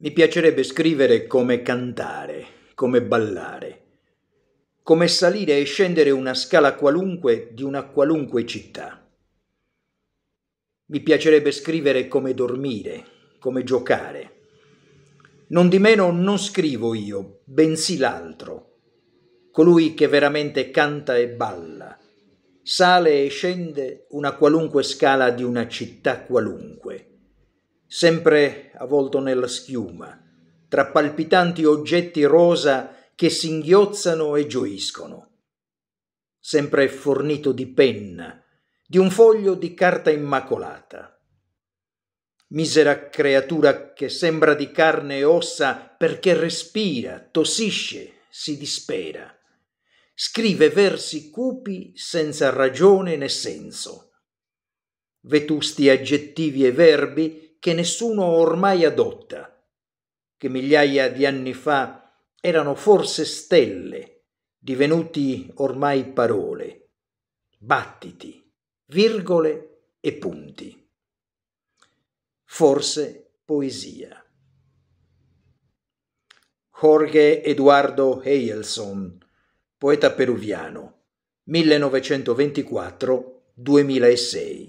Mi piacerebbe scrivere come cantare, come ballare, come salire e scendere una scala qualunque di una qualunque città. Mi piacerebbe scrivere come dormire, come giocare. Non di meno non scrivo io, bensì l'altro, colui che veramente canta e balla, sale e scende una qualunque scala di una città qualunque sempre avvolto nella schiuma, tra palpitanti oggetti rosa che singhiozzano e gioiscono. Sempre fornito di penna, di un foglio di carta immacolata. Misera creatura che sembra di carne e ossa perché respira, tossisce, si dispera. Scrive versi cupi senza ragione né senso. Vetusti aggettivi e verbi che nessuno ormai adotta, che migliaia di anni fa erano forse stelle, divenuti ormai parole, battiti, virgole e punti. Forse poesia. Jorge Eduardo Eielson, poeta peruviano, 1924-2006.